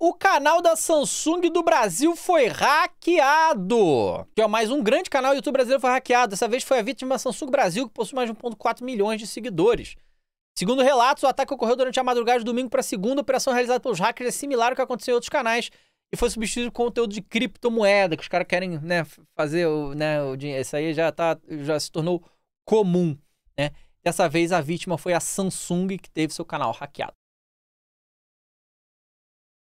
O canal da Samsung do Brasil foi hackeado. Que é mais um grande canal YouTube brasileiro foi hackeado. Dessa vez foi a vítima Samsung Brasil, que possui mais de 1.4 milhões de seguidores. Segundo relatos, o ataque ocorreu durante a madrugada de domingo para segunda. A operação realizada pelos hackers é similar ao que aconteceu em outros canais e foi substituído com conteúdo de criptomoeda, que os caras querem, né, fazer o, né, o dinheiro. Isso aí já tá já se tornou comum, né? Dessa vez a vítima foi a Samsung que teve seu canal hackeado.